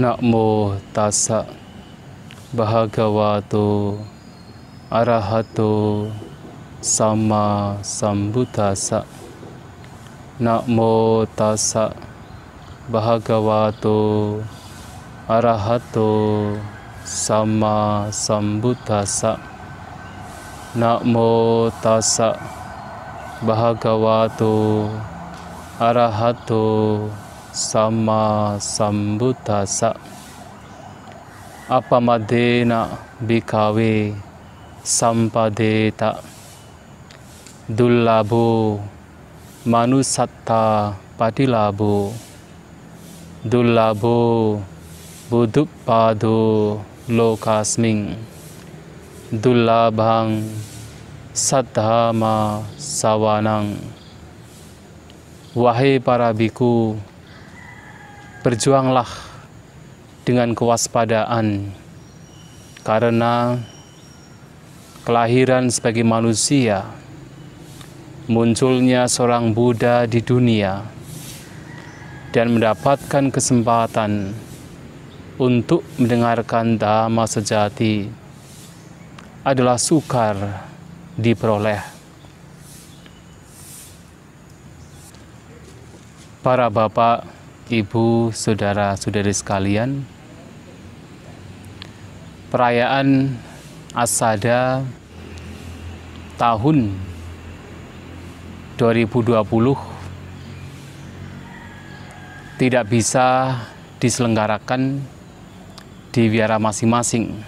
Namo Tassa bahagawato Arahato Sama Sambuddhasa Namo Tassa bahagawato Arahato Sama Sambuddhasa Namo Tassa bahagawato Arahato Sama sama sambutasa apamadena bikawe sampadeta dullabo manusatta dulabu dullabo buddhuppado lokasming dullabhang sadhama sawanang wahai para biku berjuanglah dengan kewaspadaan karena kelahiran sebagai manusia munculnya seorang Buddha di dunia dan mendapatkan kesempatan untuk mendengarkan dhamma sejati adalah sukar diperoleh. Para bapak Ibu, saudara-saudari sekalian, perayaan Asada tahun 2020 tidak bisa diselenggarakan di biara masing-masing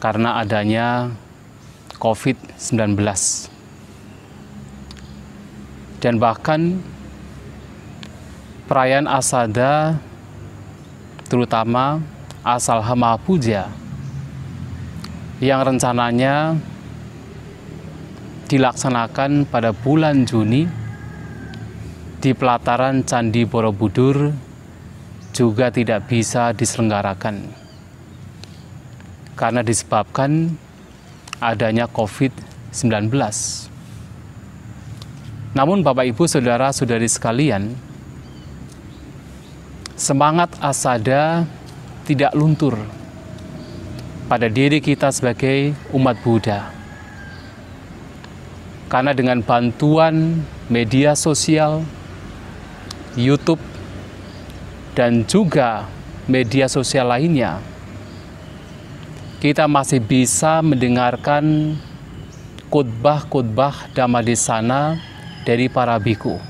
karena adanya COVID-19. Dan bahkan perayaan Asada terutama Asal Hama Puja yang rencananya dilaksanakan pada bulan Juni di pelataran Candi Borobudur juga tidak bisa diselenggarakan karena disebabkan adanya COVID-19. Namun Bapak Ibu Saudara-saudari sekalian, semangat asada tidak luntur pada diri kita sebagai umat Buddha. Karena dengan bantuan media sosial, YouTube, dan juga media sosial lainnya, kita masih bisa mendengarkan khotbah-khotbah dhamma di sana dari para biku.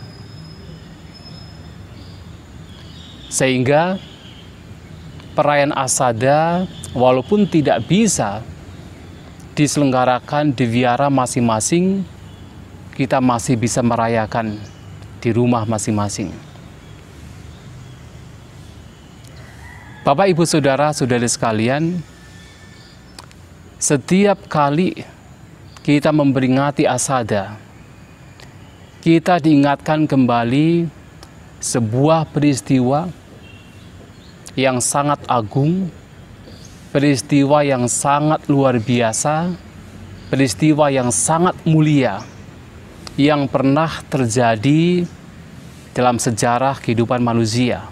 Sehingga perayaan Asada walaupun tidak bisa diselenggarakan di viara masing-masing, kita masih bisa merayakan di rumah masing-masing. Bapak, Ibu, Saudara, Saudari sekalian, setiap kali kita memperingati asada, kita diingatkan kembali sebuah peristiwa yang sangat agung, peristiwa yang sangat luar biasa, peristiwa yang sangat mulia yang pernah terjadi dalam sejarah kehidupan manusia.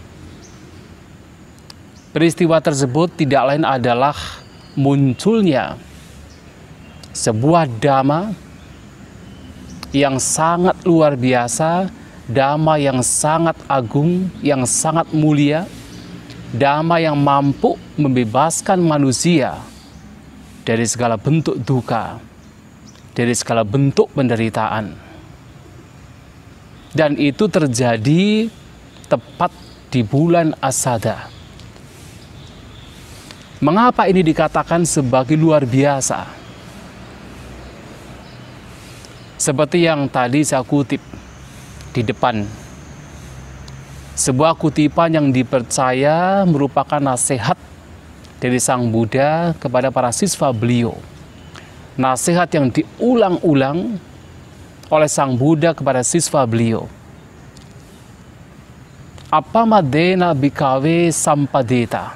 Peristiwa tersebut tidak lain adalah munculnya sebuah dhamma yang sangat luar biasa, dhamma yang sangat agung, yang sangat mulia, damai yang mampu membebaskan manusia dari segala bentuk duka, dari segala bentuk penderitaan. Dan itu terjadi tepat di bulan Asada. Mengapa ini dikatakan sebagai luar biasa? Seperti yang tadi saya kutip di depan sebuah kutipan yang dipercaya merupakan nasihat dari Sang Buddha kepada para siswa beliau. Nasihat yang diulang-ulang oleh Sang Buddha kepada siswa beliau. Apa madena bikawe sampadeta?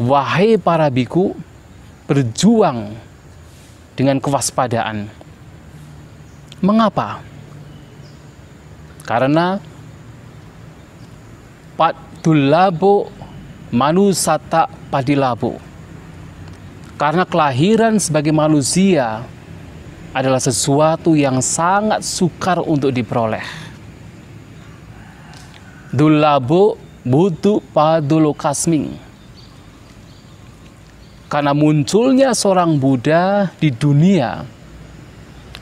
Wahai para biku, berjuang dengan kewaspadaan. Mengapa? Karena Patulabu Manusata Padilabu. Karena kelahiran sebagai manusia adalah sesuatu yang sangat sukar untuk diperoleh. Dulabu butuh padulu kasming. Karena munculnya seorang Buddha di dunia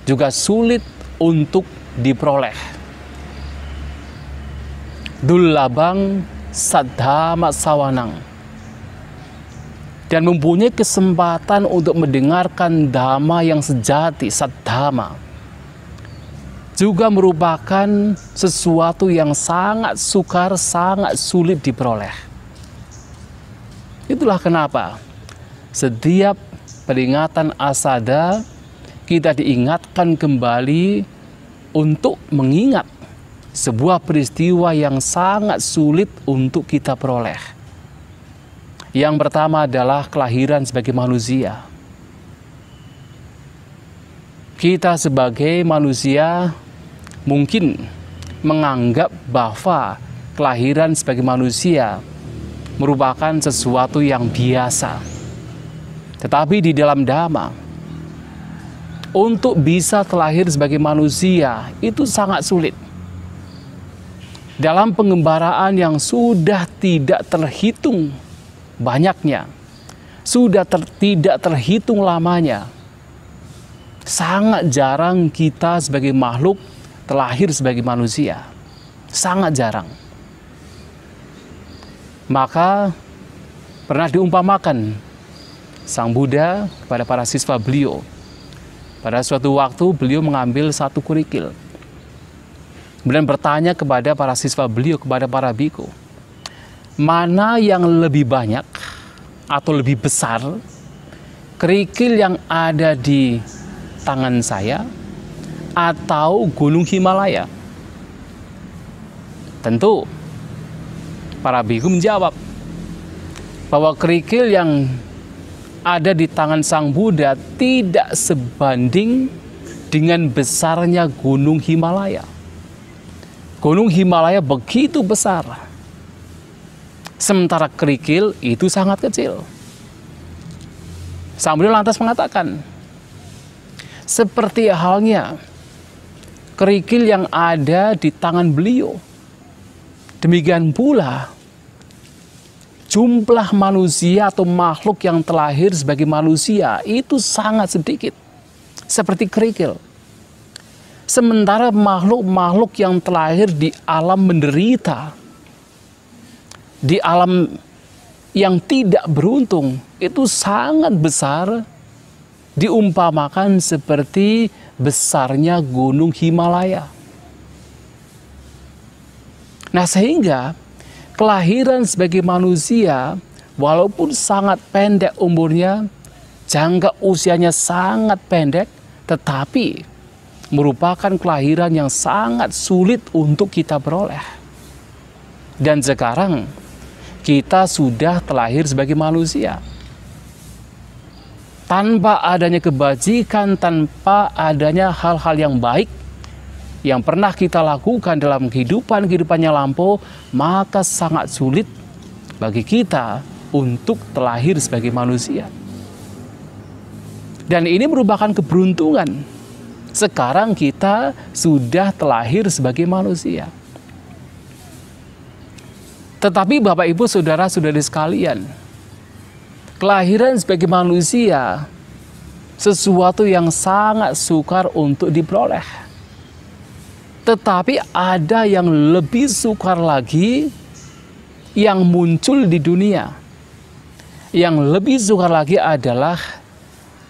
juga sulit untuk diperoleh dulabang Sadhama Sawanang dan mempunyai kesempatan untuk mendengarkan dhamma yang sejati, sadhama. Juga merupakan sesuatu yang sangat sukar, sangat sulit diperoleh. Itulah kenapa setiap peringatan asada kita diingatkan kembali untuk mengingat sebuah peristiwa yang sangat sulit untuk kita peroleh. Yang pertama adalah kelahiran sebagai manusia. Kita sebagai manusia mungkin menganggap bahwa kelahiran sebagai manusia merupakan sesuatu yang biasa. Tetapi di dalam dhamma, untuk bisa terlahir sebagai manusia itu sangat sulit dalam pengembaraan yang sudah tidak terhitung banyaknya, sudah ter, tidak terhitung lamanya. Sangat jarang kita sebagai makhluk terlahir sebagai manusia. Sangat jarang. Maka pernah diumpamakan Sang Buddha kepada para siswa beliau. Pada suatu waktu beliau mengambil satu kurikil Kemudian bertanya kepada para siswa beliau, kepada para biku, mana yang lebih banyak atau lebih besar kerikil yang ada di tangan saya atau gunung Himalaya? Tentu para biku menjawab bahwa kerikil yang ada di tangan Sang Buddha tidak sebanding dengan besarnya gunung Himalaya. Gunung Himalaya begitu besar. Sementara kerikil itu sangat kecil. Sambil lantas mengatakan, seperti halnya kerikil yang ada di tangan beliau. Demikian pula jumlah manusia atau makhluk yang terlahir sebagai manusia itu sangat sedikit. Seperti kerikil. Sementara makhluk-makhluk yang terlahir di alam menderita, di alam yang tidak beruntung, itu sangat besar diumpamakan seperti besarnya gunung Himalaya. Nah sehingga kelahiran sebagai manusia walaupun sangat pendek umurnya, jangka usianya sangat pendek, tetapi merupakan kelahiran yang sangat sulit untuk kita peroleh. Dan sekarang kita sudah terlahir sebagai manusia. Tanpa adanya kebajikan, tanpa adanya hal-hal yang baik yang pernah kita lakukan dalam kehidupan kehidupannya lampau, maka sangat sulit bagi kita untuk terlahir sebagai manusia. Dan ini merupakan keberuntungan sekarang kita sudah terlahir sebagai manusia. Tetapi Bapak Ibu Saudara Saudari sekalian, kelahiran sebagai manusia sesuatu yang sangat sukar untuk diperoleh. Tetapi ada yang lebih sukar lagi yang muncul di dunia. Yang lebih sukar lagi adalah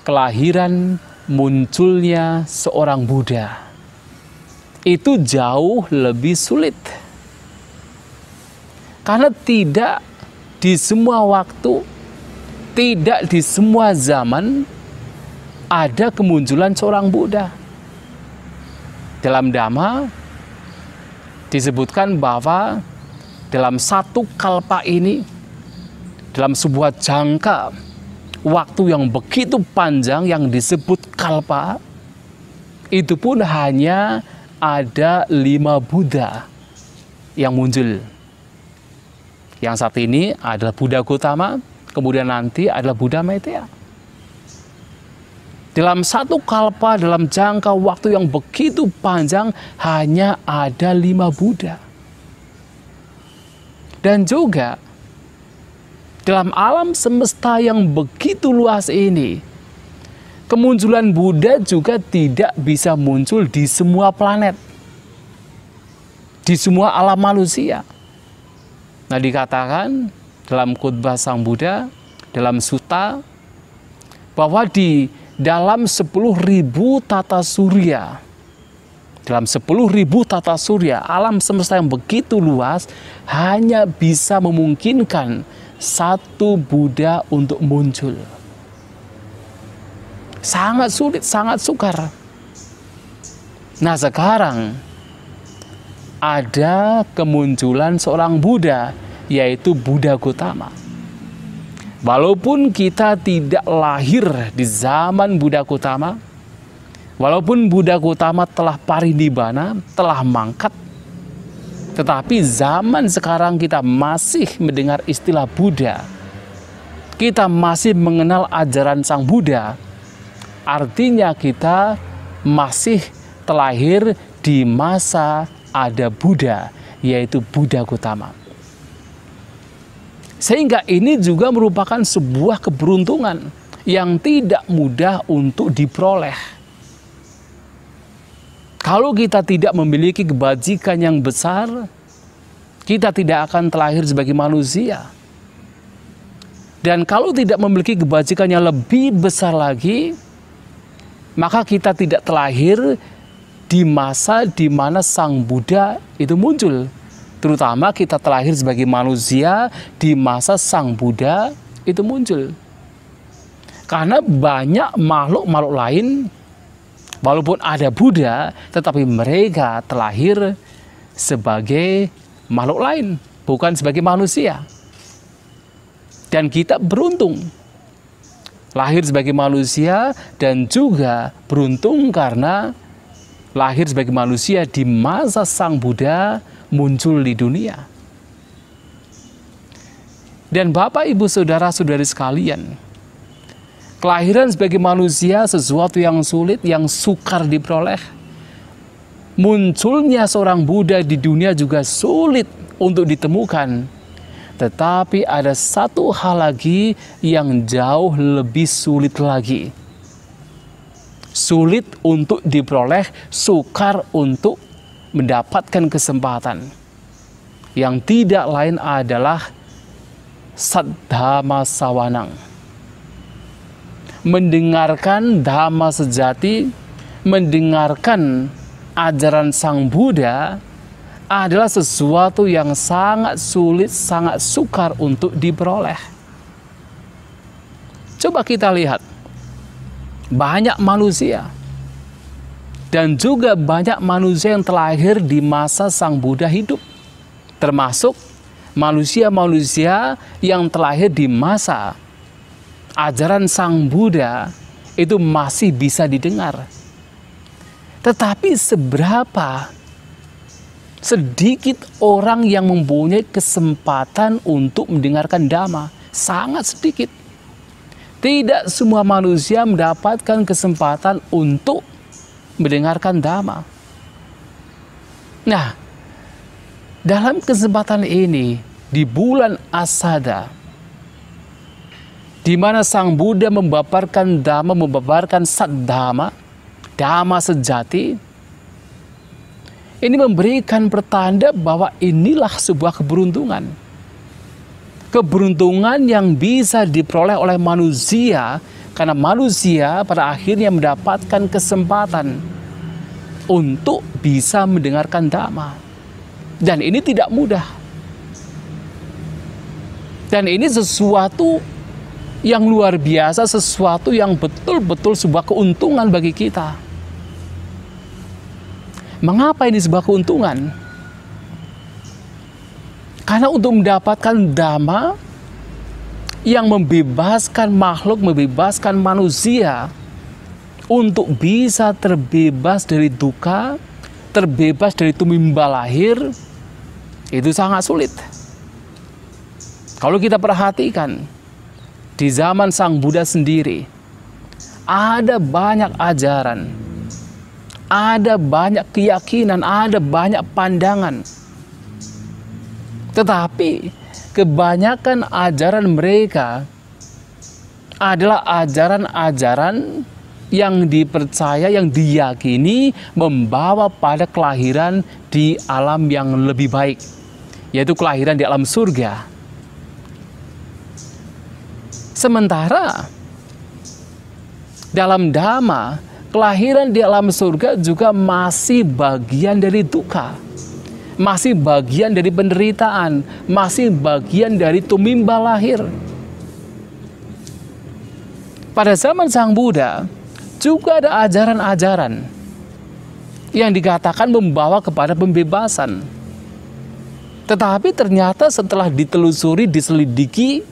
kelahiran munculnya seorang Buddha itu jauh lebih sulit. Karena tidak di semua waktu, tidak di semua zaman ada kemunculan seorang Buddha. Dalam Dhamma disebutkan bahwa dalam satu kalpa ini, dalam sebuah jangka waktu yang begitu panjang yang disebut kalpa itu pun hanya ada lima Buddha yang muncul. Yang saat ini adalah Buddha Gautama, kemudian nanti adalah Buddha Maitreya. Dalam satu kalpa, dalam jangka waktu yang begitu panjang, hanya ada lima Buddha. Dan juga dalam alam semesta yang begitu luas ini, kemunculan Buddha juga tidak bisa muncul di semua planet, di semua alam manusia. Nah, dikatakan dalam khutbah Sang Buddha, dalam suta, bahwa di dalam 10.000 tata surya, dalam 10.000 tata surya, alam semesta yang begitu luas hanya bisa memungkinkan satu Buddha untuk muncul. Sangat sulit, sangat sukar. Nah, sekarang ada kemunculan seorang Buddha, yaitu Buddha Gautama. Walaupun kita tidak lahir di zaman Buddha Gautama, walaupun Buddha Gautama telah parinibbana, telah mangkat, tetapi zaman sekarang kita masih mendengar istilah Buddha. Kita masih mengenal ajaran Sang Buddha. Artinya kita masih terlahir di masa ada Buddha, yaitu Buddha Gautama. Sehingga ini juga merupakan sebuah keberuntungan yang tidak mudah untuk diperoleh kalau kita tidak memiliki kebajikan yang besar, kita tidak akan terlahir sebagai manusia. Dan kalau tidak memiliki kebajikan yang lebih besar lagi, maka kita tidak terlahir di masa di mana Sang Buddha itu muncul. Terutama kita terlahir sebagai manusia di masa Sang Buddha itu muncul. Karena banyak makhluk-makhluk lain Walaupun ada Buddha, tetapi mereka terlahir sebagai makhluk lain, bukan sebagai manusia. Dan kita beruntung lahir sebagai manusia dan juga beruntung karena lahir sebagai manusia di masa Sang Buddha muncul di dunia. Dan Bapak, Ibu, Saudara, Saudari sekalian, Kelahiran sebagai manusia sesuatu yang sulit, yang sukar diperoleh. Munculnya seorang Buddha di dunia juga sulit untuk ditemukan. Tetapi ada satu hal lagi yang jauh lebih sulit lagi. Sulit untuk diperoleh, sukar untuk mendapatkan kesempatan. Yang tidak lain adalah Saddhama Sawanang mendengarkan dhamma sejati, mendengarkan ajaran Sang Buddha adalah sesuatu yang sangat sulit, sangat sukar untuk diperoleh. Coba kita lihat, banyak manusia dan juga banyak manusia yang terlahir di masa Sang Buddha hidup, termasuk manusia-manusia yang terlahir di masa ajaran Sang Buddha itu masih bisa didengar. Tetapi seberapa sedikit orang yang mempunyai kesempatan untuk mendengarkan dhamma, sangat sedikit. Tidak semua manusia mendapatkan kesempatan untuk mendengarkan dhamma. Nah, dalam kesempatan ini di bulan Asada di mana Sang Buddha membabarkan dhamma, membabarkan sat dhamma, dhamma sejati. Ini memberikan pertanda bahwa inilah sebuah keberuntungan. Keberuntungan yang bisa diperoleh oleh manusia karena manusia pada akhirnya mendapatkan kesempatan untuk bisa mendengarkan dhamma. Dan ini tidak mudah. Dan ini sesuatu yang luar biasa, sesuatu yang betul-betul sebuah keuntungan bagi kita. Mengapa ini sebuah keuntungan? Karena untuk mendapatkan dhamma yang membebaskan makhluk, membebaskan manusia untuk bisa terbebas dari duka, terbebas dari tumimba lahir, itu sangat sulit. Kalau kita perhatikan, di zaman Sang Buddha sendiri ada banyak ajaran, ada banyak keyakinan, ada banyak pandangan. Tetapi kebanyakan ajaran mereka adalah ajaran-ajaran yang dipercaya, yang diyakini membawa pada kelahiran di alam yang lebih baik, yaitu kelahiran di alam surga. Sementara dalam dhamma, kelahiran di alam surga juga masih bagian dari duka. Masih bagian dari penderitaan, masih bagian dari tumimba lahir. Pada zaman Sang Buddha, juga ada ajaran-ajaran yang dikatakan membawa kepada pembebasan. Tetapi ternyata setelah ditelusuri, diselidiki,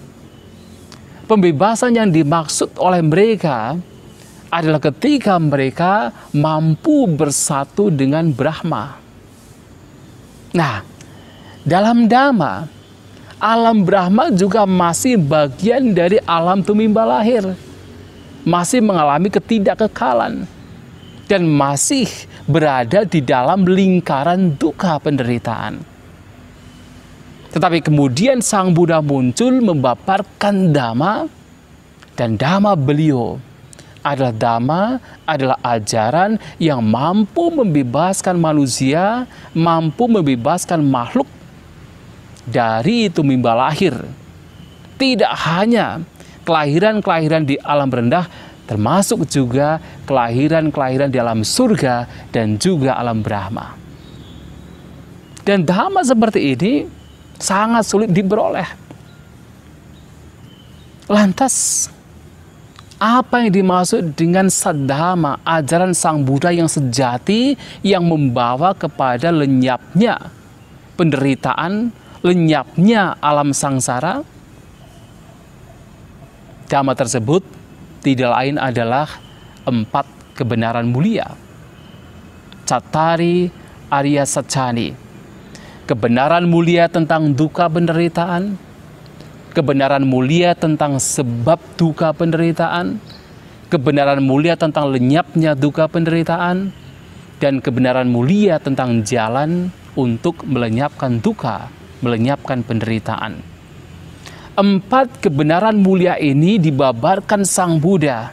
Pembebasan yang dimaksud oleh mereka adalah ketika mereka mampu bersatu dengan Brahma. Nah, dalam Dhamma, alam Brahma juga masih bagian dari alam tumimba lahir. Masih mengalami ketidakkekalan. Dan masih berada di dalam lingkaran duka penderitaan. Tetapi kemudian Sang Buddha muncul membaparkan dhamma dan dhamma beliau adalah dhamma, adalah ajaran yang mampu membebaskan manusia, mampu membebaskan makhluk dari itu mimba lahir. Tidak hanya kelahiran-kelahiran di alam rendah, termasuk juga kelahiran-kelahiran di alam surga dan juga alam Brahma. Dan dhamma seperti ini sangat sulit diperoleh. Lantas, apa yang dimaksud dengan sadhama, ajaran sang Buddha yang sejati yang membawa kepada lenyapnya penderitaan, lenyapnya alam sangsara? Dhamma tersebut tidak lain adalah empat kebenaran mulia. Catari Arya Sacani kebenaran mulia tentang duka penderitaan, kebenaran mulia tentang sebab duka penderitaan, kebenaran mulia tentang lenyapnya duka penderitaan, dan kebenaran mulia tentang jalan untuk melenyapkan duka, melenyapkan penderitaan. Empat kebenaran mulia ini dibabarkan Sang Buddha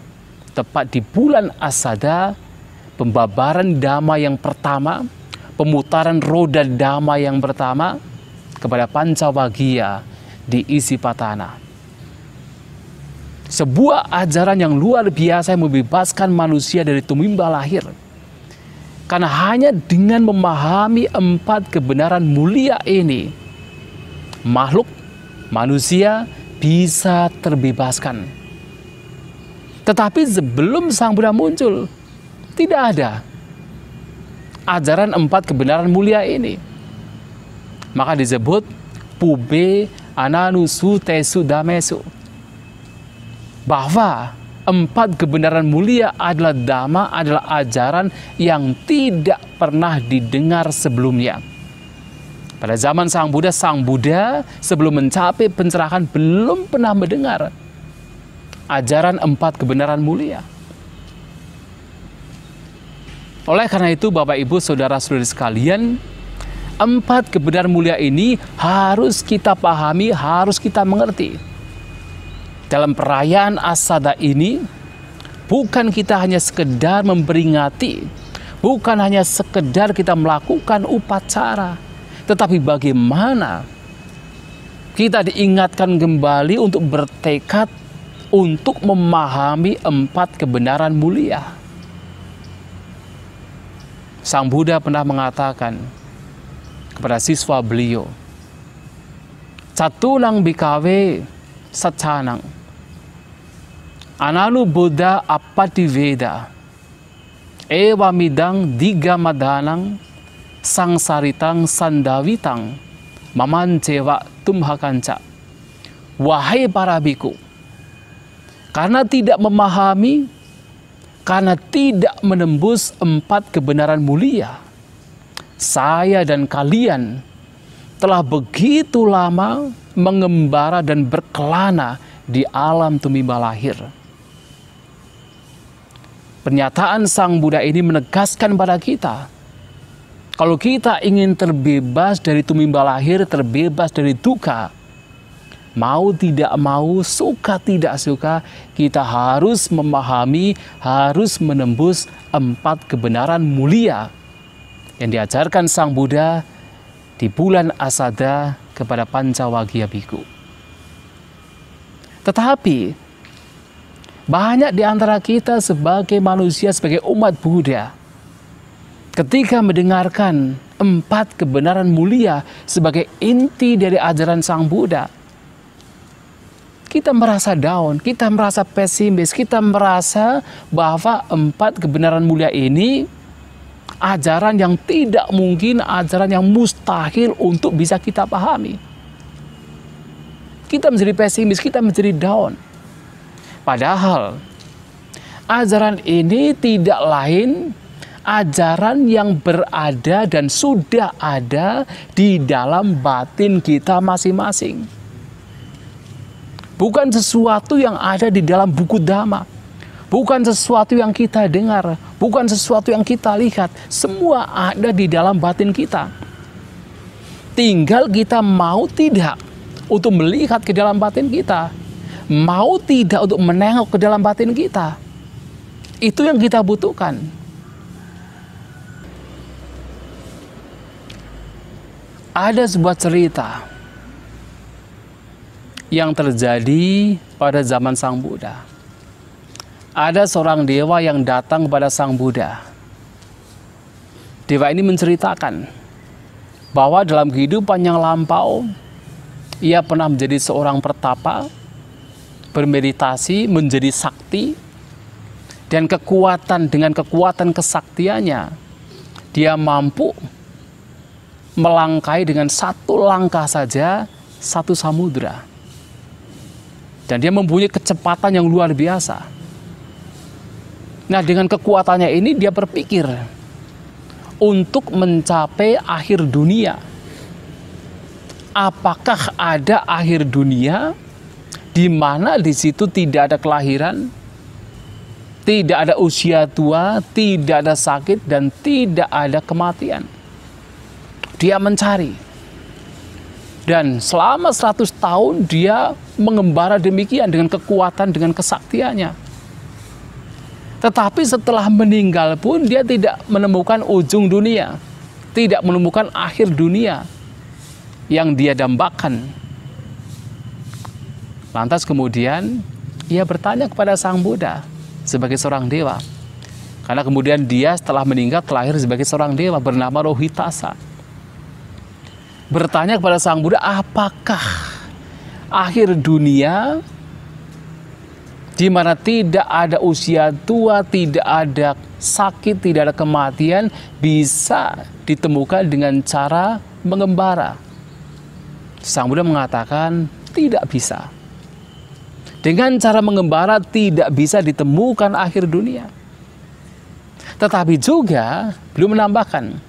tepat di bulan Asada, pembabaran dhamma yang pertama, pemutaran roda damai yang pertama kepada Pancawagia di isi patana. Sebuah ajaran yang luar biasa yang membebaskan manusia dari tumimba lahir. Karena hanya dengan memahami empat kebenaran mulia ini, makhluk, manusia bisa terbebaskan. Tetapi sebelum Sang Buddha muncul, tidak ada ajaran empat kebenaran mulia ini. Maka disebut pube ananusu tesu damesu. Bahwa empat kebenaran mulia adalah dhamma, adalah ajaran yang tidak pernah didengar sebelumnya. Pada zaman Sang Buddha, Sang Buddha sebelum mencapai pencerahan belum pernah mendengar ajaran empat kebenaran mulia. Oleh karena itu Bapak Ibu Saudara-saudari sekalian, empat kebenaran mulia ini harus kita pahami, harus kita mengerti. Dalam perayaan Asada ini, bukan kita hanya sekedar memperingati, bukan hanya sekedar kita melakukan upacara, tetapi bagaimana kita diingatkan kembali untuk bertekad untuk memahami empat kebenaran mulia. Sang Buddha pernah mengatakan kepada siswa beliau, satu nang bikawe satanang. analu Buddha apati veda, Ewa midang diga madanang, saritang sandawitang, mamancewa cewa tumhakanca. Wahai para biku, karena tidak memahami karena tidak menembus empat kebenaran mulia. Saya dan kalian telah begitu lama mengembara dan berkelana di alam tumimba lahir. Pernyataan Sang Buddha ini menegaskan pada kita, kalau kita ingin terbebas dari tumimba lahir, terbebas dari duka, mau tidak mau, suka tidak suka, kita harus memahami, harus menembus empat kebenaran mulia yang diajarkan Sang Buddha di bulan Asada kepada Pancawagya Biku. Tetapi banyak di antara kita sebagai manusia, sebagai umat Buddha, ketika mendengarkan empat kebenaran mulia sebagai inti dari ajaran Sang Buddha, kita merasa down, kita merasa pesimis, kita merasa bahwa empat kebenaran mulia ini ajaran yang tidak mungkin, ajaran yang mustahil untuk bisa kita pahami. Kita menjadi pesimis, kita menjadi down. Padahal ajaran ini tidak lain ajaran yang berada dan sudah ada di dalam batin kita masing-masing bukan sesuatu yang ada di dalam buku dhamma, bukan sesuatu yang kita dengar, bukan sesuatu yang kita lihat. Semua ada di dalam batin kita. Tinggal kita mau tidak untuk melihat ke dalam batin kita, mau tidak untuk menengok ke dalam batin kita. Itu yang kita butuhkan. Ada sebuah cerita yang terjadi pada zaman Sang Buddha. Ada seorang dewa yang datang kepada Sang Buddha. Dewa ini menceritakan bahwa dalam kehidupan yang lampau, ia pernah menjadi seorang pertapa, bermeditasi, menjadi sakti, dan kekuatan dengan kekuatan kesaktiannya, dia mampu melangkai dengan satu langkah saja satu samudera. Dan dia mempunyai kecepatan yang luar biasa. Nah, dengan kekuatannya ini dia berpikir untuk mencapai akhir dunia. Apakah ada akhir dunia di mana di situ tidak ada kelahiran, tidak ada usia tua, tidak ada sakit, dan tidak ada kematian. Dia mencari dan selama 100 tahun dia mengembara demikian dengan kekuatan, dengan kesaktiannya. Tetapi setelah meninggal pun dia tidak menemukan ujung dunia. Tidak menemukan akhir dunia yang dia dambakan. Lantas kemudian ia bertanya kepada Sang Buddha sebagai seorang dewa. Karena kemudian dia setelah meninggal terlahir sebagai seorang dewa bernama Rohitasa bertanya kepada Sang Buddha, apakah akhir dunia di mana tidak ada usia tua, tidak ada sakit, tidak ada kematian bisa ditemukan dengan cara mengembara. Sang Buddha mengatakan tidak bisa. Dengan cara mengembara tidak bisa ditemukan akhir dunia. Tetapi juga belum menambahkan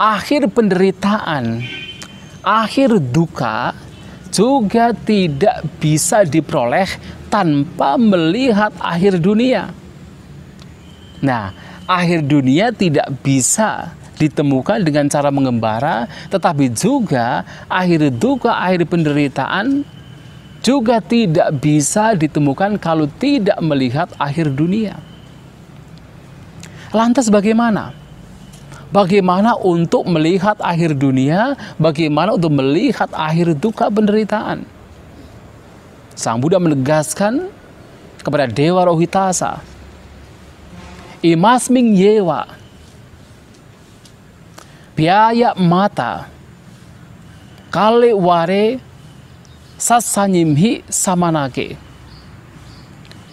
akhir penderitaan, akhir duka juga tidak bisa diperoleh tanpa melihat akhir dunia. Nah, akhir dunia tidak bisa ditemukan dengan cara mengembara, tetapi juga akhir duka, akhir penderitaan juga tidak bisa ditemukan kalau tidak melihat akhir dunia. Lantas, bagaimana? Bagaimana untuk melihat akhir dunia, bagaimana untuk melihat akhir duka penderitaan. Sang Buddha menegaskan kepada Dewa Rohitasa, Ming Yewa, Biaya Mata, Kale Ware, Sasanyimhi Samanake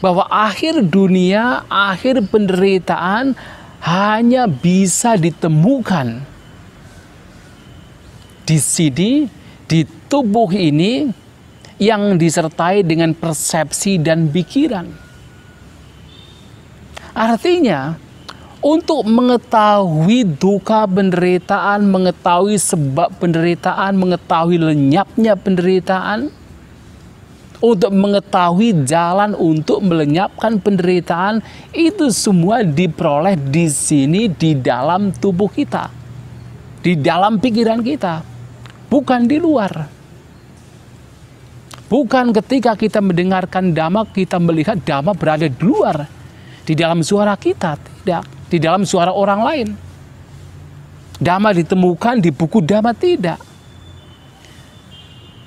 bahwa akhir dunia, akhir penderitaan hanya bisa ditemukan di sini, di tubuh ini yang disertai dengan persepsi dan pikiran. Artinya, untuk mengetahui duka penderitaan, mengetahui sebab penderitaan, mengetahui lenyapnya penderitaan, untuk mengetahui jalan untuk melenyapkan penderitaan itu semua diperoleh di sini di dalam tubuh kita. Di dalam pikiran kita, bukan di luar. Bukan ketika kita mendengarkan dhamma kita melihat dhamma berada di luar. Di dalam suara kita, tidak. Di dalam suara orang lain. Dhamma ditemukan di buku dhamma tidak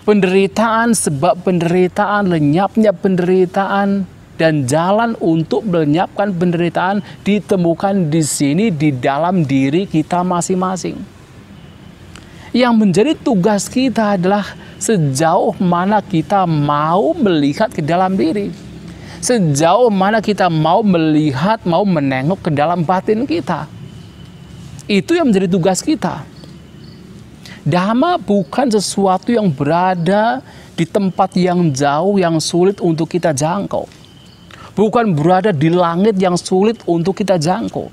penderitaan sebab penderitaan, lenyapnya penderitaan, dan jalan untuk melenyapkan penderitaan ditemukan di sini di dalam diri kita masing-masing. Yang menjadi tugas kita adalah sejauh mana kita mau melihat ke dalam diri. Sejauh mana kita mau melihat, mau menengok ke dalam batin kita. Itu yang menjadi tugas kita Dhamma bukan sesuatu yang berada di tempat yang jauh yang sulit untuk kita jangkau. Bukan berada di langit yang sulit untuk kita jangkau.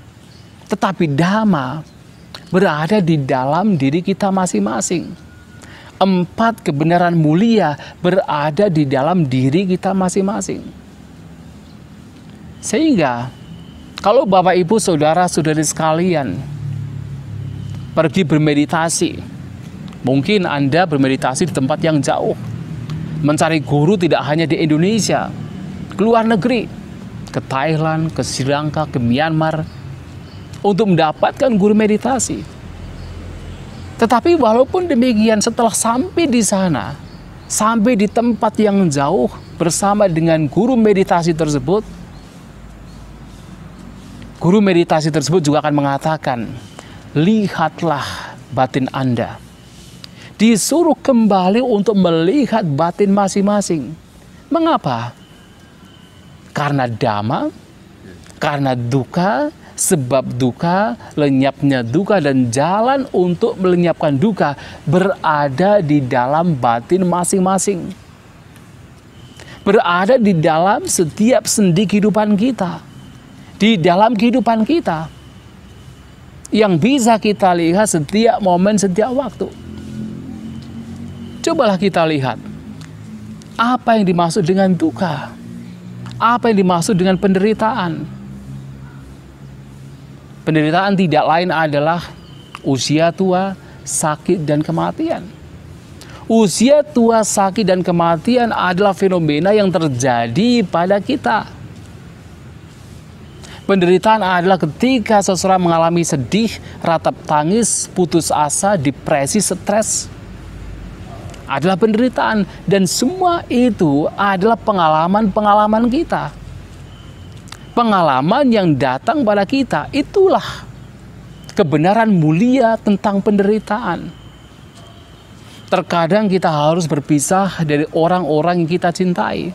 Tetapi Dhamma berada di dalam diri kita masing-masing. Empat kebenaran mulia berada di dalam diri kita masing-masing. Sehingga kalau Bapak Ibu Saudara-saudari sekalian pergi bermeditasi Mungkin Anda bermeditasi di tempat yang jauh. Mencari guru tidak hanya di Indonesia, ke luar negeri, ke Thailand, ke Sri Lanka, ke Myanmar, untuk mendapatkan guru meditasi. Tetapi walaupun demikian, setelah sampai di sana, sampai di tempat yang jauh bersama dengan guru meditasi tersebut, guru meditasi tersebut juga akan mengatakan, "Lihatlah batin Anda." disuruh kembali untuk melihat batin masing-masing. Mengapa? Karena dama, karena duka, sebab duka, lenyapnya duka, dan jalan untuk melenyapkan duka berada di dalam batin masing-masing. Berada di dalam setiap sendi kehidupan kita, di dalam kehidupan kita yang bisa kita lihat setiap momen, setiap waktu. Cobalah kita lihat apa yang dimaksud dengan duka, apa yang dimaksud dengan penderitaan. Penderitaan tidak lain adalah usia tua, sakit, dan kematian. Usia tua, sakit, dan kematian adalah fenomena yang terjadi pada kita. Penderitaan adalah ketika seseorang mengalami sedih, ratap tangis, putus asa, depresi, stres adalah penderitaan dan semua itu adalah pengalaman-pengalaman kita. Pengalaman yang datang pada kita itulah kebenaran mulia tentang penderitaan. Terkadang kita harus berpisah dari orang-orang yang kita cintai.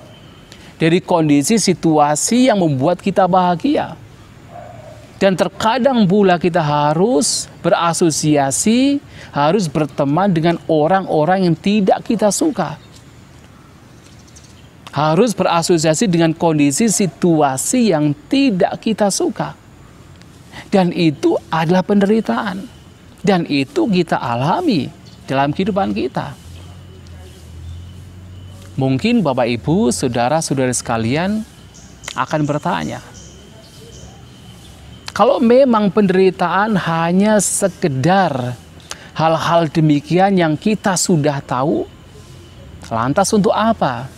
Dari kondisi situasi yang membuat kita bahagia dan terkadang pula kita harus berasosiasi, harus berteman dengan orang-orang yang tidak kita suka. Harus berasosiasi dengan kondisi situasi yang tidak kita suka. Dan itu adalah penderitaan. Dan itu kita alami dalam kehidupan kita. Mungkin Bapak Ibu, saudara saudara sekalian akan bertanya, kalau memang penderitaan hanya sekedar hal-hal demikian yang kita sudah tahu, lantas untuk apa?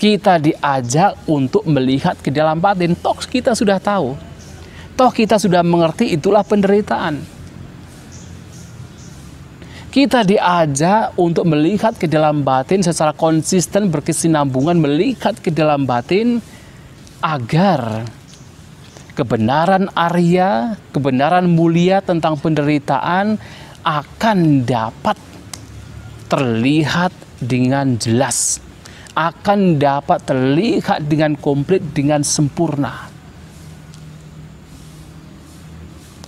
Kita diajak untuk melihat ke dalam batin, toh kita sudah tahu. Toh kita sudah mengerti itulah penderitaan. Kita diajak untuk melihat ke dalam batin secara konsisten berkesinambungan melihat ke dalam batin agar kebenaran Arya, kebenaran mulia tentang penderitaan akan dapat terlihat dengan jelas, akan dapat terlihat dengan komplit, dengan sempurna.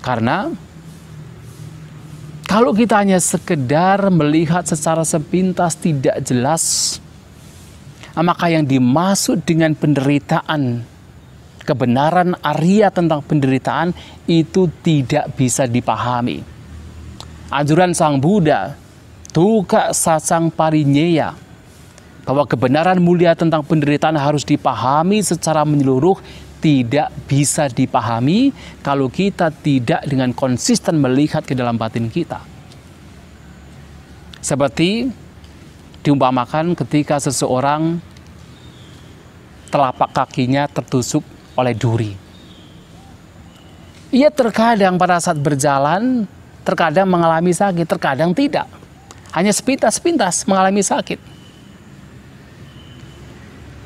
Karena kalau kita hanya sekedar melihat secara sepintas tidak jelas, maka yang dimaksud dengan penderitaan kebenaran Arya tentang penderitaan itu tidak bisa dipahami. Anjuran Sang Buddha, tuka Sasang Parinyeya, bahwa kebenaran mulia tentang penderitaan harus dipahami secara menyeluruh tidak bisa dipahami kalau kita tidak dengan konsisten melihat ke dalam batin kita. Seperti diumpamakan ketika seseorang telapak kakinya tertusuk oleh duri. Ia terkadang pada saat berjalan, terkadang mengalami sakit, terkadang tidak. Hanya sepintas-sepintas mengalami sakit.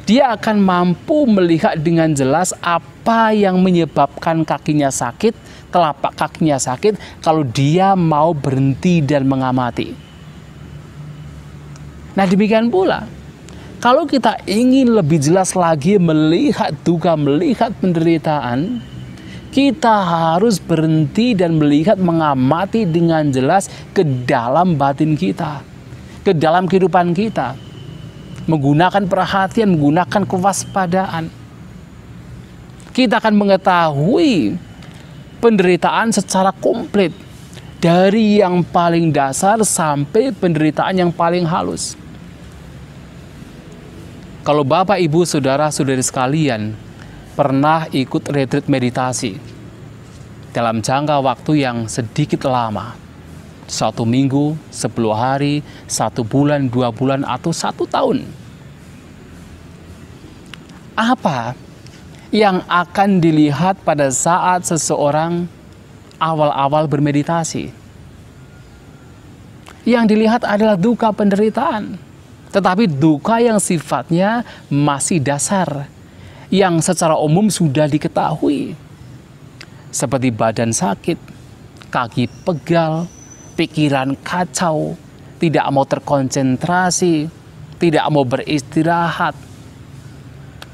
Dia akan mampu melihat dengan jelas apa yang menyebabkan kakinya sakit, telapak kakinya sakit, kalau dia mau berhenti dan mengamati. Nah, demikian pula kalau kita ingin lebih jelas lagi melihat duka, melihat penderitaan, kita harus berhenti dan melihat, mengamati dengan jelas ke dalam batin kita, ke dalam kehidupan kita, menggunakan perhatian, menggunakan kewaspadaan. Kita akan mengetahui penderitaan secara komplit, dari yang paling dasar sampai penderitaan yang paling halus. Kalau Bapak, Ibu, Saudara, Saudari sekalian pernah ikut retreat meditasi dalam jangka waktu yang sedikit lama, satu minggu, sepuluh hari, satu bulan, dua bulan, atau satu tahun. Apa yang akan dilihat pada saat seseorang awal-awal bermeditasi? Yang dilihat adalah duka penderitaan tetapi duka yang sifatnya masih dasar, yang secara umum sudah diketahui, seperti badan sakit, kaki pegal, pikiran kacau, tidak mau terkonsentrasi, tidak mau beristirahat.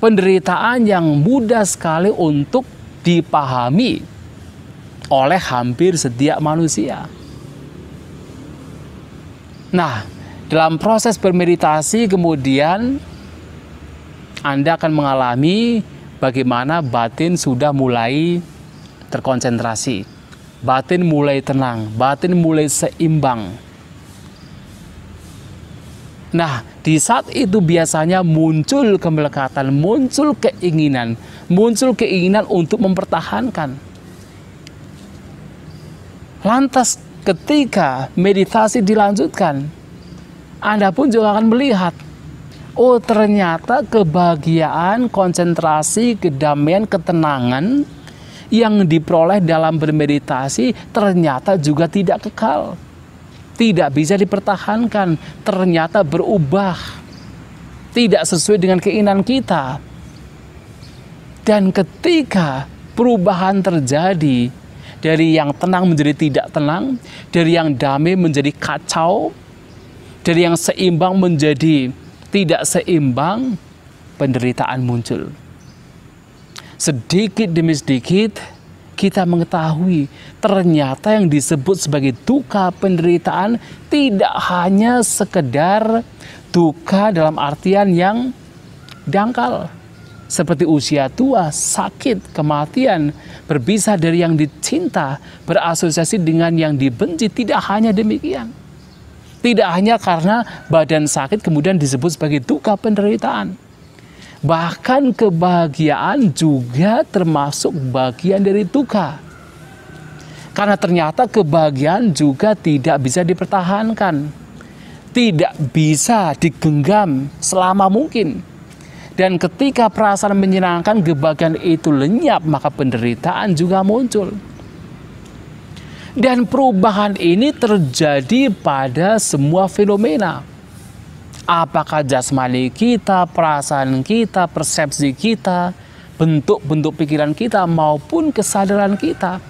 Penderitaan yang mudah sekali untuk dipahami oleh hampir setiap manusia. Nah, dalam proses bermeditasi kemudian Anda akan mengalami bagaimana batin sudah mulai terkonsentrasi. Batin mulai tenang, batin mulai seimbang. Nah, di saat itu biasanya muncul kemelekatan, muncul keinginan, muncul keinginan untuk mempertahankan. Lantas ketika meditasi dilanjutkan, anda pun juga akan melihat oh ternyata kebahagiaan, konsentrasi, kedamaian, ketenangan yang diperoleh dalam bermeditasi ternyata juga tidak kekal. Tidak bisa dipertahankan, ternyata berubah. Tidak sesuai dengan keinginan kita. Dan ketika perubahan terjadi dari yang tenang menjadi tidak tenang, dari yang damai menjadi kacau, dari yang seimbang menjadi tidak seimbang, penderitaan muncul. Sedikit demi sedikit kita mengetahui ternyata yang disebut sebagai duka penderitaan tidak hanya sekedar duka dalam artian yang dangkal seperti usia tua, sakit, kematian, berpisah dari yang dicinta, berasosiasi dengan yang dibenci, tidak hanya demikian. Tidak hanya karena badan sakit kemudian disebut sebagai duka penderitaan. Bahkan kebahagiaan juga termasuk bagian dari duka. Karena ternyata kebahagiaan juga tidak bisa dipertahankan. Tidak bisa digenggam selama mungkin. Dan ketika perasaan menyenangkan kebahagiaan itu lenyap, maka penderitaan juga muncul. Dan perubahan ini terjadi pada semua fenomena. Apakah jasmani kita, perasaan kita, persepsi kita, bentuk-bentuk pikiran kita maupun kesadaran kita.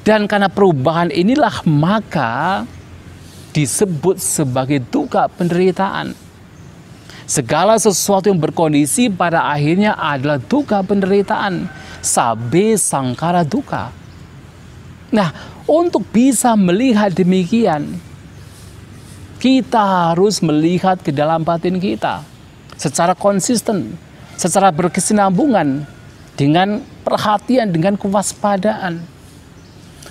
Dan karena perubahan inilah maka disebut sebagai duka penderitaan. Segala sesuatu yang berkondisi pada akhirnya adalah duka penderitaan. Sabe sangkara duka. Nah, untuk bisa melihat demikian, kita harus melihat ke dalam batin kita secara konsisten, secara berkesinambungan dengan perhatian, dengan kewaspadaan.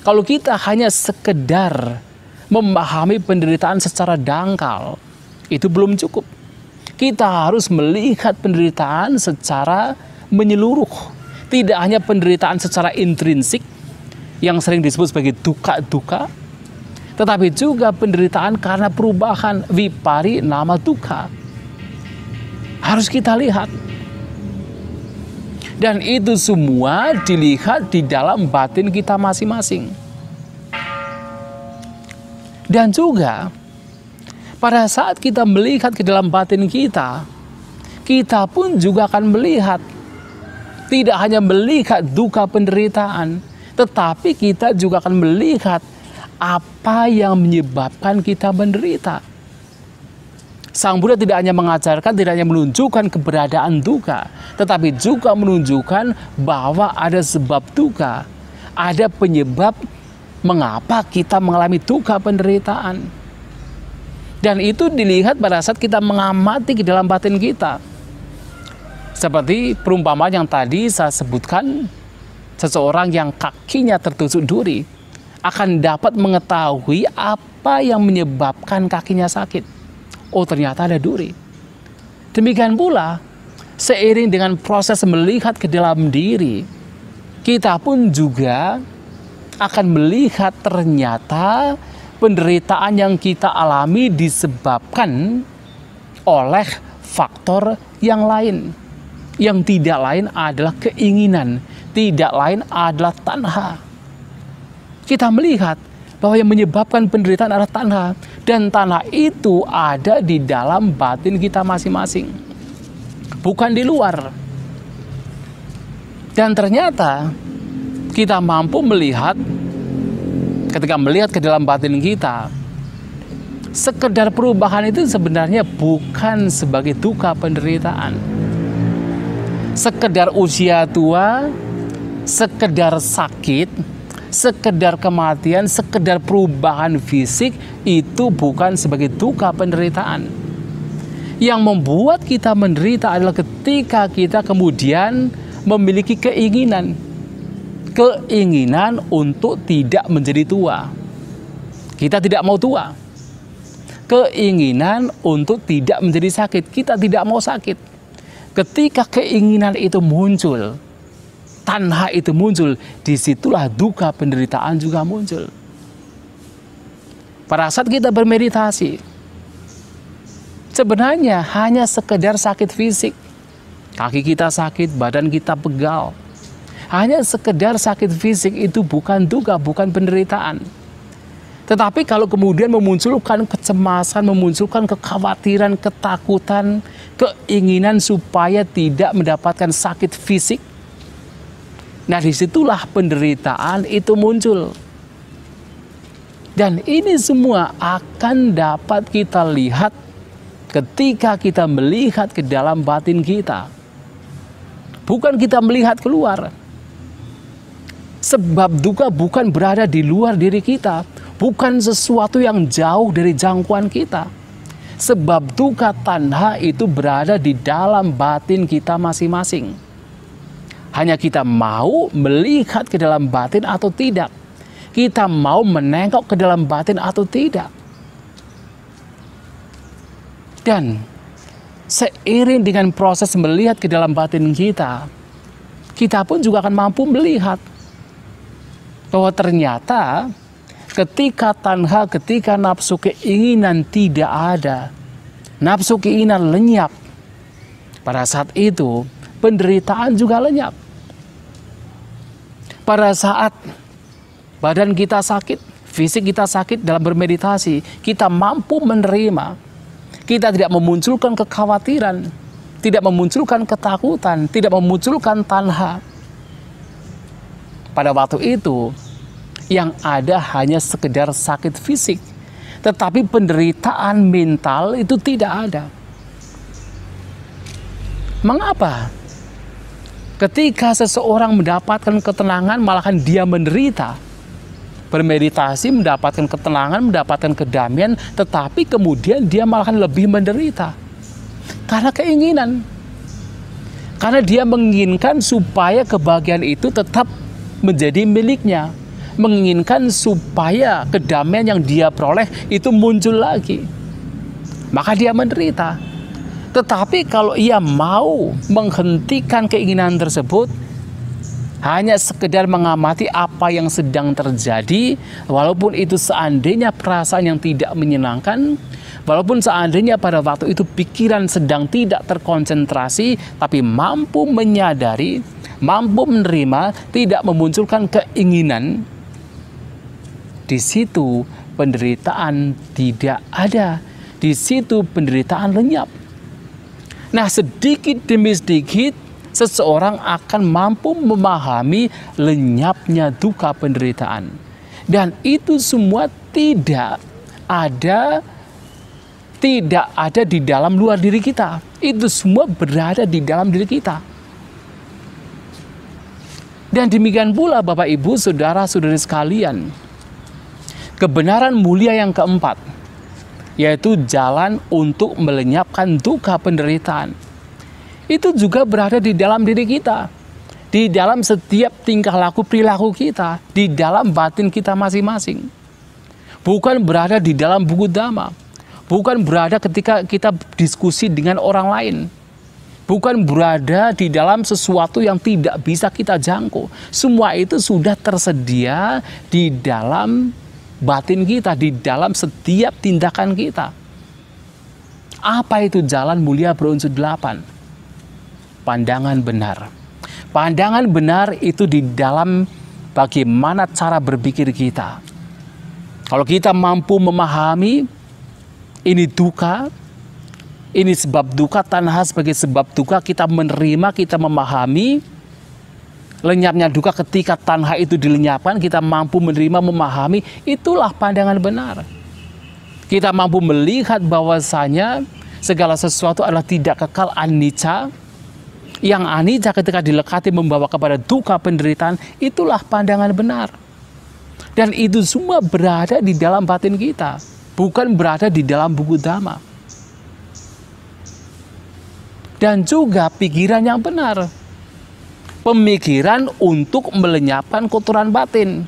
Kalau kita hanya sekedar memahami penderitaan secara dangkal, itu belum cukup. Kita harus melihat penderitaan secara menyeluruh. Tidak hanya penderitaan secara intrinsik, yang sering disebut sebagai duka-duka, tetapi juga penderitaan karena perubahan vipari nama duka. Harus kita lihat. Dan itu semua dilihat di dalam batin kita masing-masing. Dan juga pada saat kita melihat ke dalam batin kita, kita pun juga akan melihat. Tidak hanya melihat duka penderitaan, tetapi kita juga akan melihat apa yang menyebabkan kita menderita. Sang Buddha tidak hanya mengajarkan, tidak hanya menunjukkan keberadaan duka, tetapi juga menunjukkan bahwa ada sebab duka, ada penyebab mengapa kita mengalami duka penderitaan. Dan itu dilihat pada saat kita mengamati ke dalam batin kita. Seperti perumpamaan yang tadi saya sebutkan seseorang yang kakinya tertusuk duri akan dapat mengetahui apa yang menyebabkan kakinya sakit. Oh, ternyata ada duri. Demikian pula, seiring dengan proses melihat ke dalam diri, kita pun juga akan melihat ternyata penderitaan yang kita alami disebabkan oleh faktor yang lain. Yang tidak lain adalah keinginan tidak lain adalah tanha. Kita melihat bahwa yang menyebabkan penderitaan adalah tanha dan tanha itu ada di dalam batin kita masing-masing. Bukan di luar. Dan ternyata kita mampu melihat ketika melihat ke dalam batin kita sekedar perubahan itu sebenarnya bukan sebagai duka penderitaan. Sekedar usia tua sekedar sakit, sekedar kematian, sekedar perubahan fisik itu bukan sebagai duka penderitaan. Yang membuat kita menderita adalah ketika kita kemudian memiliki keinginan keinginan untuk tidak menjadi tua. Kita tidak mau tua. Keinginan untuk tidak menjadi sakit. Kita tidak mau sakit. Ketika keinginan itu muncul, tanha itu muncul, disitulah duka penderitaan juga muncul. Pada saat kita bermeditasi, sebenarnya hanya sekedar sakit fisik. Kaki kita sakit, badan kita pegal. Hanya sekedar sakit fisik itu bukan duka, bukan penderitaan. Tetapi kalau kemudian memunculkan kecemasan, memunculkan kekhawatiran, ketakutan, keinginan supaya tidak mendapatkan sakit fisik, Nah disitulah penderitaan itu muncul. Dan ini semua akan dapat kita lihat ketika kita melihat ke dalam batin kita. Bukan kita melihat keluar. Sebab duka bukan berada di luar diri kita. Bukan sesuatu yang jauh dari jangkauan kita. Sebab duka tanha itu berada di dalam batin kita masing-masing. Hanya kita mau melihat ke dalam batin atau tidak. Kita mau menengok ke dalam batin atau tidak. Dan seiring dengan proses melihat ke dalam batin kita, kita pun juga akan mampu melihat bahwa ternyata ketika tanha, ketika nafsu keinginan tidak ada, nafsu keinginan lenyap, pada saat itu penderitaan juga lenyap pada saat badan kita sakit, fisik kita sakit dalam bermeditasi, kita mampu menerima. Kita tidak memunculkan kekhawatiran, tidak memunculkan ketakutan, tidak memunculkan tanha. Pada waktu itu, yang ada hanya sekedar sakit fisik, tetapi penderitaan mental itu tidak ada. Mengapa? Ketika seseorang mendapatkan ketenangan, malahan dia menderita. Bermeditasi mendapatkan ketenangan, mendapatkan kedamaian, tetapi kemudian dia malahan lebih menderita. Karena keinginan. Karena dia menginginkan supaya kebahagiaan itu tetap menjadi miliknya. Menginginkan supaya kedamaian yang dia peroleh itu muncul lagi. Maka dia menderita tetapi kalau ia mau menghentikan keinginan tersebut, hanya sekedar mengamati apa yang sedang terjadi, walaupun itu seandainya perasaan yang tidak menyenangkan, walaupun seandainya pada waktu itu pikiran sedang tidak terkonsentrasi, tapi mampu menyadari, mampu menerima, tidak memunculkan keinginan. Di situ penderitaan tidak ada, di situ penderitaan lenyap Nah, sedikit demi sedikit seseorang akan mampu memahami lenyapnya duka penderitaan. Dan itu semua tidak ada tidak ada di dalam luar diri kita. Itu semua berada di dalam diri kita. Dan demikian pula Bapak Ibu, Saudara-saudari sekalian. Kebenaran mulia yang keempat, yaitu jalan untuk melenyapkan duka penderitaan. Itu juga berada di dalam diri kita, di dalam setiap tingkah laku perilaku kita, di dalam batin kita masing-masing. Bukan berada di dalam buku dhamma, bukan berada ketika kita diskusi dengan orang lain, bukan berada di dalam sesuatu yang tidak bisa kita jangkau. Semua itu sudah tersedia di dalam batin kita, di dalam setiap tindakan kita. Apa itu jalan mulia berunsur delapan? Pandangan benar. Pandangan benar itu di dalam bagaimana cara berpikir kita. Kalau kita mampu memahami ini duka, ini sebab duka, tanah sebagai sebab duka, kita menerima, kita memahami, lenyapnya duka ketika tanha itu dilenyapkan kita mampu menerima memahami itulah pandangan benar kita mampu melihat bahwasanya segala sesuatu adalah tidak kekal anicca yang anicca ketika dilekati membawa kepada duka penderitaan itulah pandangan benar dan itu semua berada di dalam batin kita bukan berada di dalam buku dhamma dan juga pikiran yang benar pemikiran untuk melenyapkan kotoran batin.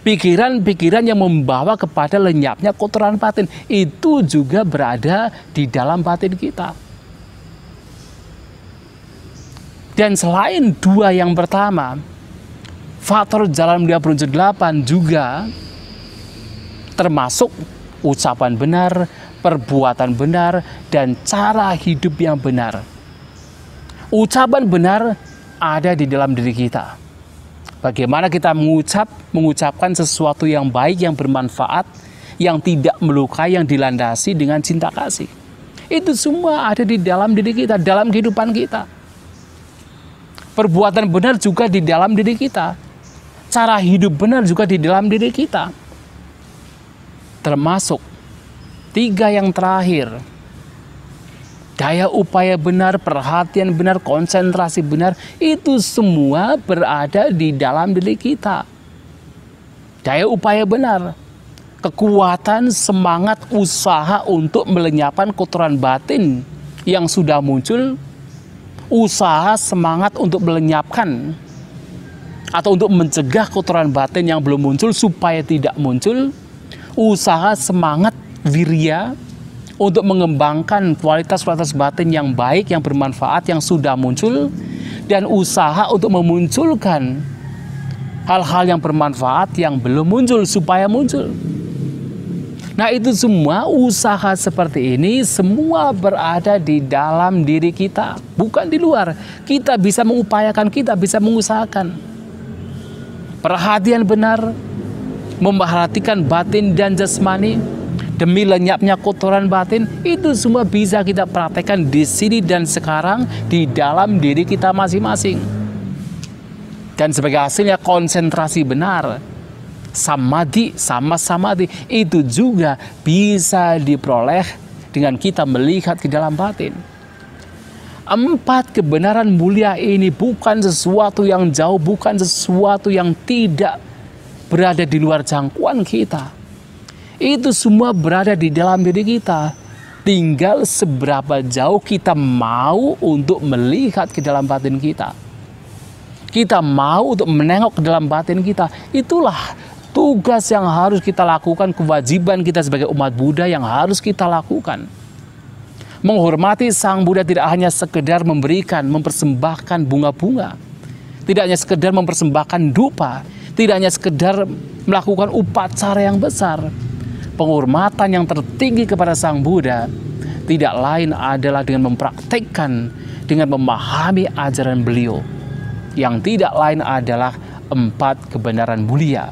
Pikiran-pikiran yang membawa kepada lenyapnya kotoran batin itu juga berada di dalam batin kita. Dan selain dua yang pertama, faktor jalan dia delapan juga termasuk ucapan benar, perbuatan benar, dan cara hidup yang benar. Ucapan benar ada di dalam diri kita. Bagaimana kita mengucap, mengucapkan sesuatu yang baik, yang bermanfaat, yang tidak melukai, yang dilandasi dengan cinta kasih. Itu semua ada di dalam diri kita, dalam kehidupan kita. Perbuatan benar juga di dalam diri kita. Cara hidup benar juga di dalam diri kita. Termasuk tiga yang terakhir, daya upaya benar, perhatian benar, konsentrasi benar, itu semua berada di dalam diri kita. Daya upaya benar, kekuatan, semangat, usaha untuk melenyapkan kotoran batin yang sudah muncul, usaha, semangat untuk melenyapkan atau untuk mencegah kotoran batin yang belum muncul supaya tidak muncul, usaha, semangat, wirya, untuk mengembangkan kualitas-kualitas batin yang baik, yang bermanfaat, yang sudah muncul, dan usaha untuk memunculkan hal-hal yang bermanfaat yang belum muncul supaya muncul. Nah, itu semua usaha seperti ini semua berada di dalam diri kita, bukan di luar. Kita bisa mengupayakan, kita bisa mengusahakan. Perhatian benar, memperhatikan batin dan jasmani, demi lenyapnya kotoran batin, itu semua bisa kita praktekkan di sini dan sekarang di dalam diri kita masing-masing. Dan sebagai hasilnya konsentrasi benar, samadhi sama samadhi itu juga bisa diperoleh dengan kita melihat ke dalam batin. Empat kebenaran mulia ini bukan sesuatu yang jauh, bukan sesuatu yang tidak berada di luar jangkauan kita. Itu semua berada di dalam diri kita. Tinggal seberapa jauh kita mau untuk melihat ke dalam batin kita. Kita mau untuk menengok ke dalam batin kita. Itulah tugas yang harus kita lakukan, kewajiban kita sebagai umat Buddha yang harus kita lakukan. Menghormati Sang Buddha tidak hanya sekedar memberikan, mempersembahkan bunga-bunga. Tidak hanya sekedar mempersembahkan dupa. Tidak hanya sekedar melakukan upacara yang besar penghormatan yang tertinggi kepada Sang Buddha tidak lain adalah dengan mempraktikkan, dengan memahami ajaran beliau, yang tidak lain adalah empat kebenaran mulia.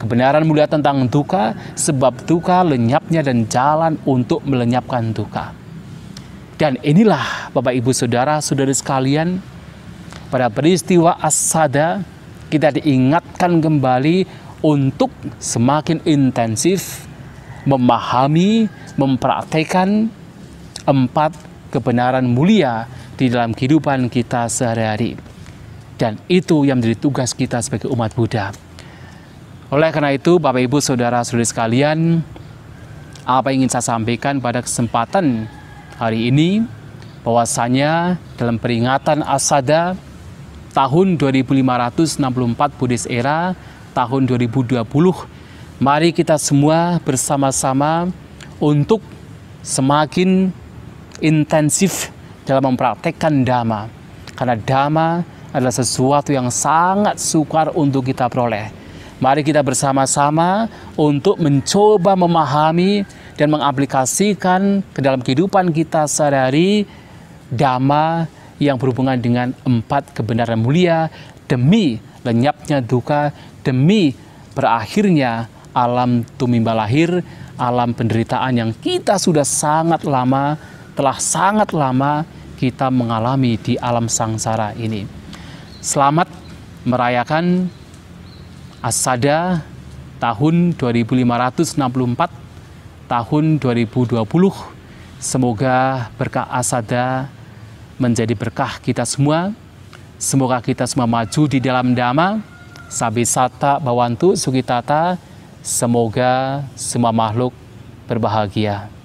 Kebenaran mulia tentang duka, sebab duka lenyapnya dan jalan untuk melenyapkan duka. Dan inilah Bapak Ibu Saudara Saudari sekalian, pada peristiwa asada kita diingatkan kembali untuk semakin intensif memahami, mempraktekkan empat kebenaran mulia di dalam kehidupan kita sehari-hari. Dan itu yang menjadi tugas kita sebagai umat Buddha. Oleh karena itu, Bapak Ibu, Saudara, Saudari sekalian, apa yang ingin saya sampaikan pada kesempatan hari ini, bahwasanya dalam peringatan Asada tahun 2564 Buddhis Era, tahun 2020. Mari kita semua bersama-sama untuk semakin intensif dalam mempraktekkan dhamma. Karena dhamma adalah sesuatu yang sangat sukar untuk kita peroleh. Mari kita bersama-sama untuk mencoba memahami dan mengaplikasikan ke dalam kehidupan kita sehari-hari dhamma yang berhubungan dengan empat kebenaran mulia demi lenyapnya duka demi berakhirnya alam tumimba lahir, alam penderitaan yang kita sudah sangat lama, telah sangat lama kita mengalami di alam sangsara ini. Selamat merayakan Asada tahun 2564, tahun 2020. Semoga berkah Asada menjadi berkah kita semua Semoga kita semua maju di dalam dhamma. Sabisata bawantu sugitata. Semoga semua makhluk berbahagia.